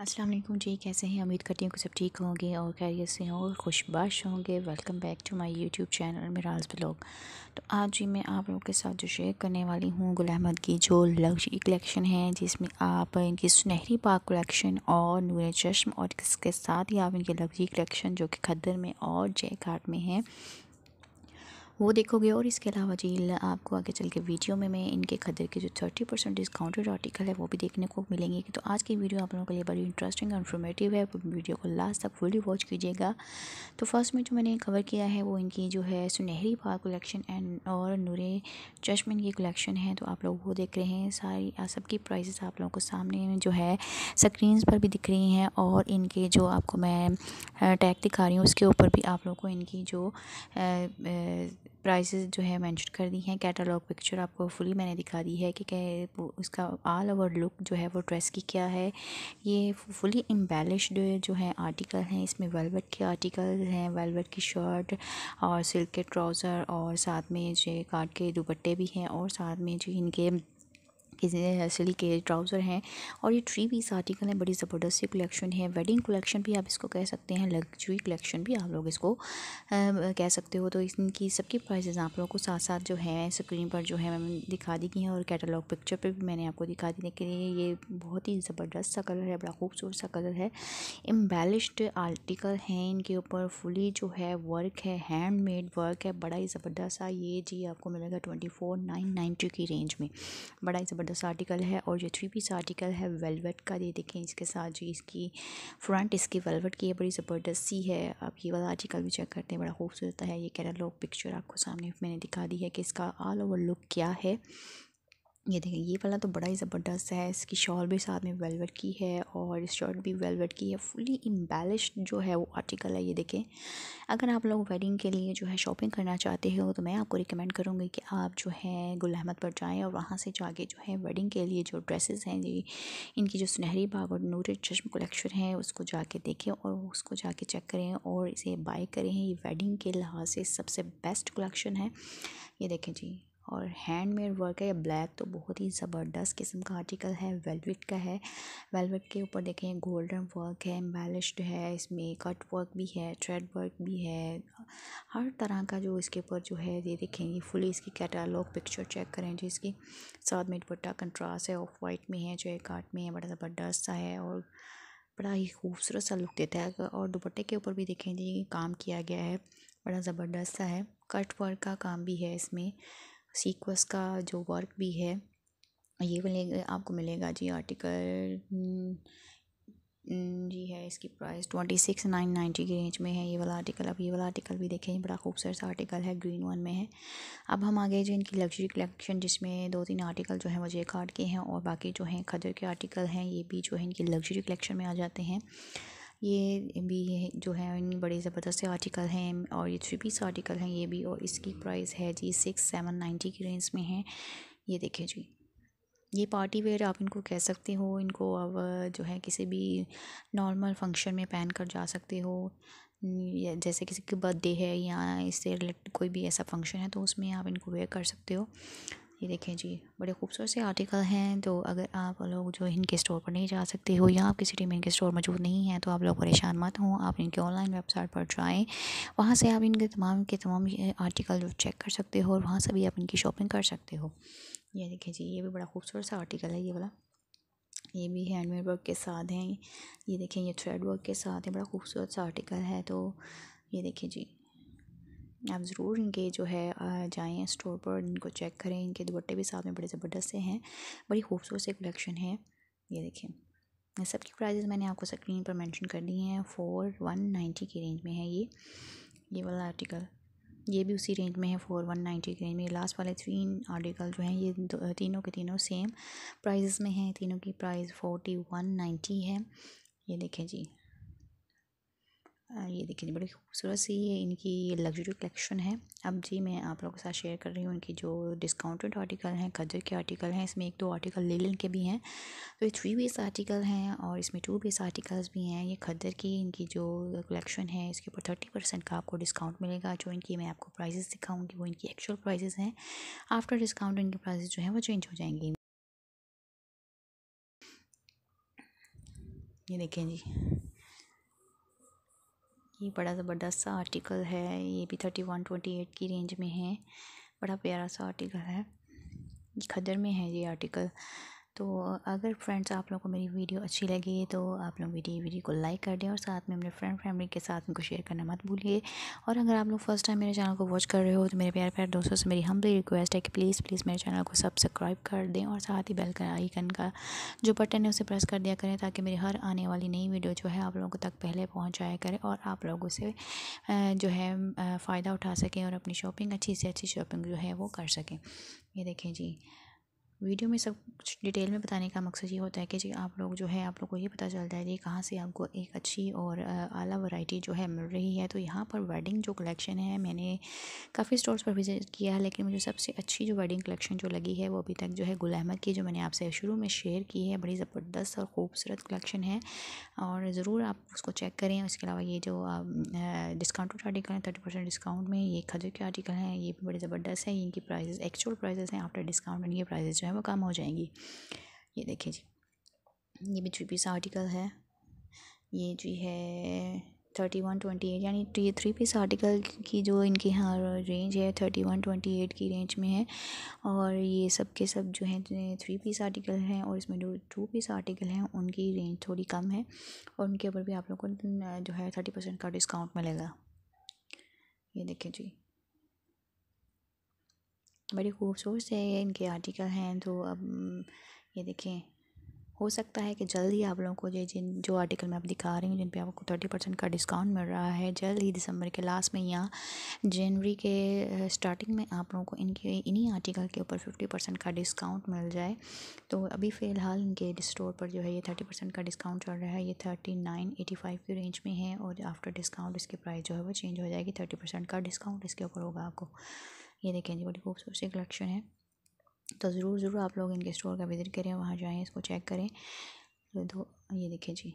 अस्सलाम वालेकुम जी कैसे हैं उम्मीद करती हूँ कि सब ठीक होंगे और खैरियत से हों और खुशबाश होंगे welcome back to my YouTube channel Miraj blog तो आज जी मैं आप लोगों के साथ जो शेयर करने वाली हूँ गुल अहमद की जो लग्जरी कलेक्शन है जिसमें आप इनकी सुनहरी पाक कलेक्शन और नूर चश्म और इसके साथ ही आप इनकी लग्जरी कलेक्शन जो कि खद्दर में और घाट में है वो देखोगे और इसके अलावा जी आपको आगे चल के वीडियो में मैं इनके खदर के जो थर्टी परसेंट डिस्काउंटेड आर्टिकल है वो भी देखने को मिलेंगे तो आज की वीडियो आप लोगों के लिए बड़ी इंटरेस्टिंग और इन्फॉर्मेटिव है वीडियो को लास्ट तक फुली वॉच कीजिएगा तो फर्स्ट में जो मैंने कवर किया है वो इनकी जो है सुनहरी पार कलेक्शन एंड और नूरे चश्मन की कलेक्शन है तो आप लोग वो देख रहे हैं सारी सबकी प्राइजेस आप लोगों को सामने जो है स्क्रीन पर भी दिख रही हैं और इनके जो आपको मैं टैग दिखा रही हूँ उसके ऊपर भी आप लोगों को इनकी जो प्राइसेस जो है मेंशन कर दी हैं कैटलॉग पिक्चर आपको फुली मैंने दिखा दी है कि उसका ऑल ओवर लुक जो है वो ड्रेस की क्या है ये फुली एम्बेलिश्ड जो है आर्टिकल हैं इसमें वेलवेट के आर्टिकल हैं वेलवेट की शर्ट और सिल्क के ट्राउज़र और साथ में जो काट के दुपट्टे भी हैं और साथ में जो इनके के सिली के ट्राउज़र हैं और ये थ्री पीस आर्टिकल है बड़ी ज़बरदस्त सी कलेक्शन है वेडिंग कलेक्शन भी आप इसको कह सकते हैं लग्जरी कलेक्शन भी आप लोग इसको आ, कह सकते हो तो इनकी सबकी प्राइजेज़ आप लोगों को साथ साथ जो है स्क्रीन पर जो है मैंने दिखा दी गई हैं और कैटलॉग पिक्चर पर भी मैंने आपको दिखा देने के लिए ये बहुत ही ज़बरदस्त सा कलर है बड़ा खूबसूरत सा कलर है एम्बेलिश्ड आर्टिकल हैं इनके ऊपर फुली जो है वर्क है हैंडमेड वर्क है बड़ा ही ज़बरदस्त सा ये जी आपको मिलेगा ट्वेंटी फोर नाइन नाइन्टी की रेंज में बड़ा ही ज़बरदस्त आर्टिकल है और जो थ्री पीस आर्टिकल है वेलवेट का ये देखें इसके साथ जो इसकी फ्रंट इसकी वेलवेट की है बड़ी ज़बरदस्त सी है आप ये वाला आर्टिकल भी चेक करते हैं बड़ा खूबसूरत है ये कैटलॉग पिक्चर आपको सामने मैंने दिखा दी है कि इसका ऑल ओवर लुक क्या है ये देखें ये वाला तो बड़ा ही ज़बरदस्त है इसकी शॉल भी साथ में वेलवेट की है और शर्ट भी वेलवेट की है फुली इम्बेलिश जो है वो आर्टिकल है ये देखें अगर आप लोग वेडिंग के लिए जो है शॉपिंग करना चाहते हो तो मैं आपको रिकमेंड करूँगी कि आप जो है गुल अहमद पर जाएँ और वहाँ से जाके जो है वेडिंग के लिए जो ड्रेसेस हैं ये इनकी जो सुनहरी बाग और नूर चश्म कलेक्शन है उसको जाके देखें और उसको जाके चेक करें और इसे बाई करें ये वेडिंग के लिहाज से सबसे बेस्ट कलेक्शन है ये देखें जी और हैंडमेड वर्क है ये ब्लैक तो बहुत ही ज़बरदस्त किस्म का आर्टिकल है वेलवेट का है वेलवेट के ऊपर देखें गोल्डन वर्क है एम्बेलिश्ड है इसमें कट वर्क भी है थ्रेड वर्क भी है हर तरह का जो इसके ऊपर जो है ये देखें ये फुली इसकी कैटालॉग पिक्चर चेक करें जो इसकी साथ में दुपट्टा कंट्रास्ट है ऑफ वाइट में है जो एक आर्ट में है बड़ा ज़बरदस्त सा है और बड़ा ही खूबसूरत सा लुक देता है और दुपट्टे के ऊपर भी देखें जी काम किया गया है बड़ा ज़बरदस्त सा है कट वर्क का काम भी है इसमें सीक्वेंस का जो वर्क भी है ये मिलेगा आपको मिलेगा जी आर्टिकल हम्म, हम्म, जी है इसकी price twenty six nine ninety की रेंज में है ये वाला आर्टिकल अब ये वाला आर्टिकल भी देखें बड़ा खूबसूरत सा आर्टिकल है ग्रीन वन में है अब हम आ गए जो इनकी लग्जरी कलेक्शन जिसमें दो तीन आर्टिकल जो है वो जे कार्ड के हैं और बाकी जो हैं खजर के आर्टिकल हैं ये भी जो है इनकी लग्जरी कलेक्शन में आ जाते हैं ये भी है जो है बड़े ज़बरदस्त आर्टिकल हैं और ये थ्री पीस आर्टिकल हैं ये भी और इसकी प्राइस है जी सिक्स सेवन नाइन्टी की रेंज में है ये देखें जी ये पार्टी वेयर आप इनको कह सकते हो इनको अब जो है किसी भी नॉर्मल फंक्शन में पहन कर जा सकते हो जैसे किसी की बर्थडे है या इससे रिलेटेड कोई भी ऐसा फंक्शन है तो उसमें आप इनको वेयर कर सकते हो ये देखें जी बड़े खूबसूरत से आर्टिकल हैं तो अगर आप लोग जो इनके स्टोर पर नहीं जा सकते हो या आपकी सिटी में इनके स्टोर मौजूद नहीं है तो आप लोग परेशान मत हों आप इनके ऑनलाइन वेबसाइट पर जाएँ वहाँ से आप इनके तमाम के तमाम आर्टिकल जो चेक कर सकते हो और वहाँ से भी आप इनकी शॉपिंग कर सकते हो ये देखें जी ये भी बड़ा खूबसूरत सा आर्टिकल है ये वाला ये भी हैंडमेड वर्क के साथ हैं ये देखें ये थ्रेड वर्क के साथ है बड़ा खूबसूरत सा आर्टिकल है तो ये देखें जी आप ज़रूर इनके जो है जाएँ स्टोर पर इनको चेक करें इनके दुपट्टे भी साथ में बड़े ज़बरदस्त से हैं बड़ी खूबसूरत से कलेक्शन है ये देखें सब की प्राइजेज़ मैंने आपको स्क्रीन पर मेंशन कर दी हैं फ़ोर वन नाइन्टी की रेंज में है ये ये वाला आर्टिकल ये भी उसी रेंज में है फोर वन नाइन्टी की रेंज में लास्ट वाले तीन आर्टिकल जो हैं ये तीनों के तीनों सेम प्राइजेस में हैं तीनों की प्राइस फोर्टी वन नाइन्टी है ये देखें जी ये देखिए बड़ी खूबसूरत सी ये इनकी ये लग्जरी कलेक्शन है अब जी मैं आप लोगों के साथ शेयर कर रही हूँ इनकी जो डिस्काउंटेड आर्टिकल हैं खजर के आर्टिकल हैं इसमें एक दो आर्टिकल लेलन के भी हैं तो ये थ्री पीस आर्टिकल हैं और इसमें टू पीस आर्टिकल्स भी हैं ये खदर की इनकी जो कलेक्शन है इसके ऊपर थर्टी परसेंट का आपको डिस्काउंट मिलेगा जो इनकी मैं आपको प्राइजेस दिखाऊँगी वो इनकी एक्चुअल प्राइजेज़ हैं आफ्टर डिस्काउंट इनके प्राइजेज जो हैं वो चेंज हो जाएंगे ये देखें जी ये बड़ा ज़बरदस्त सा आर्टिकल है ये भी थर्टी वन ट्वेंटी एट की रेंज में है बड़ा प्यारा सा आर्टिकल है खदर में है ये आर्टिकल तो अगर फ्रेंड्स आप लोगों को मेरी वीडियो अच्छी लगी तो आप लोग मेरी वीडियो को लाइक कर दें और साथ में अपने फ्रेंड फैमिली के साथ उनको शेयर करना मत भूलिए और अगर आप लोग फर्स्ट टाइम मेरे चैनल को वॉच कर रहे हो तो मेरे प्यार प्यार दोस्तों से मेरी भी रिक्वेस्ट है कि प्लीज़ प्लीज़ मेरे चैनल को सब्सक्राइब कर दें और साथ ही बेल का आइकन का जो बटन है उसे प्रेस कर दिया करें ताकि मेरी हर आने वाली नई वीडियो जो है आप लोगों तक पहले पहुँचाया करें और आप लोग उसे जो है फ़ायदा उठा सकें और अपनी शॉपिंग अच्छी से अच्छी शॉपिंग जो है वो कर सकें ये देखें जी वीडियो में सब कुछ डिटेल में बताने का मकसद ये होता है कि जी आप लोग जो है आप लोग को ये पता चलता है कि कहाँ से आपको एक अच्छी और आला वैरायटी जो है मिल रही है तो यहाँ पर वेडिंग जो कलेक्शन है मैंने काफ़ी स्टोर्स पर विज़िट किया है लेकिन मुझे सबसे अच्छी जो वेडिंग कलेक्शन जो लगी है वो अभी तक जो है गुल अहमद की जो मैंने आपसे शुरू में शेयर की है बड़ी ज़बरदस्त और ख़ूबसूरत कलेक्शन है और ज़रूर आप उसको चेक करें उसके अलावा ये जो डिस्काउंटेड आर्टिकल हैं थर्टी परसेंट डिस्काउंट में ये खजर के आर्टिकल हैं ये भी बड़े ज़बरदस्त हैं इनकी प्राइजेज़ एक्चुअल प्राइजेज़ हैं आफ्टर डिस्काउंट इनके प्राइजेज़ जो है वो कम हो जाएंगी ये देखिए जी ये भी थ्री पीस आर्टिकल है ये जी है थर्टी वन ट्वेंटी एट यानी तो ये थ्री पीस आर्टिकल की जो इनकी हाँ रेंज है थर्टी वन ट्वेंटी एट की रेंज में है और ये सब के सब जो हैं थ्री पीस आर्टिकल हैं और इसमें जो टू पीस आर्टिकल हैं उनकी रेंज थोड़ी कम है और उनके ऊपर भी आप लोग को जो है थर्टी परसेंट का डिस्काउंट मिलेगा ये देखिए जी बड़े खूबसूरत से इनके आर्टिकल हैं तो अब ये देखें हो सकता है कि जल्द ही आप लोगों को ये जिन जो आर्टिकल मैं आप दिखा रही हूँ जिन पे आपको थर्टी परसेंट का डिस्काउंट मिल रहा है जल्द ही दिसंबर के लास्ट में या जनवरी के स्टार्टिंग में आप लोगों को इनके इन्हीं आर्टिकल के ऊपर फिफ्टी परसेंट का डिस्काउंट मिल जाए तो अभी फ़िलहाल इनके स्टोर पर जो है ये थर्टी परसेंट का डिस्काउंट चल रहा है ये थर्टी नाइन एटी फाइव की रेंज में है और आफ्टर डिस्काउंट इसके प्राइस जो है वो चेंज हो जाएगी थर्टी परसेंट का डिस्काउंट इसके ऊपर होगा आपको ये देखें जी बड़ी खूबसूरती कलेक्शन है तो ज़रूर ज़रूर आप लोग इनके स्टोर का विज़िट करें वहाँ जाएँ इसको चेक करें तो ये देखें जी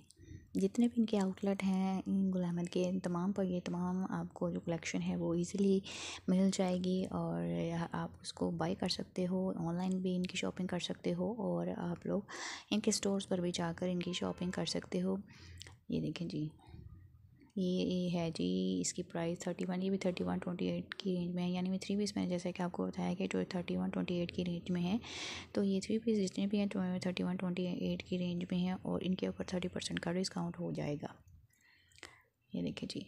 जितने भी इनके आउटलेट हैं इन गुल अहमद के तमाम पर ये तमाम आपको जो कलेक्शन है वो इजीली मिल जाएगी और आप उसको बाई कर सकते हो ऑनलाइन भी इनकी शॉपिंग कर सकते हो और आप लोग इनके स्टोर्स पर भी जाकर इनकी शॉपिंग कर सकते हो ये देखें जी ये ये है जी इसकी प्राइस थर्टी वन ये भी थर्टी वन ट्वेंटी एट की रेंज में है यानी मैं थ्री पीस मैंने जैसा कि आपको बताया कि जो थर्टी वन ट्वेंटी एट की रेंज में है तो ये थ्री पीस जितने भी हैं थर्टी वन ट्वेंटी एट की रेंज में है और इनके ऊपर थर्टी परसेंट का डिस्काउंट हो जाएगा ये देखिए जी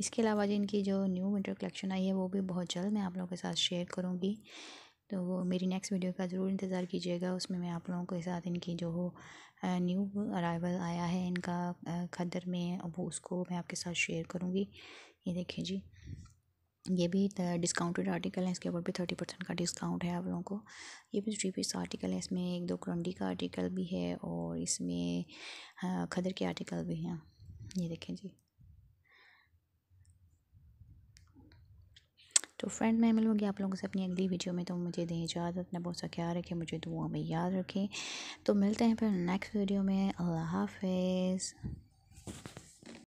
इसके अलावा जी इनकी जो न्यू विंटर कलेक्शन आई है वो भी बहुत जल्द मैं आप लोगों के साथ शेयर करूँगी तो वो मेरी नेक्स्ट वीडियो का ज़रूर इंतज़ार कीजिएगा उसमें मैं आप लोगों के साथ इनकी जो हो न्यू अराइवल आया है इनका खदर में वो उसको मैं आपके साथ शेयर करूँगी ये देखिए जी ये भी डिस्काउंटेड आर्टिकल है इसके ऊपर भी थर्टी परसेंट का डिस्काउंट है आप लोगों को ये भी थ्री पीस आर्टिकल है इसमें एक दो करंडी का आर्टिकल भी है और इसमें खदर के आर्टिकल भी हैं ये देखें जी तो फ्रेंड मैं मिलूँगी आप लोगों से अपनी अगली वीडियो में तो मुझे दें इजाज़त अपना बहुत सा ख्याल रखें मुझे दुआ में याद रखें तो मिलते हैं फिर नेक्स्ट वीडियो में अल्लाह हाफिज़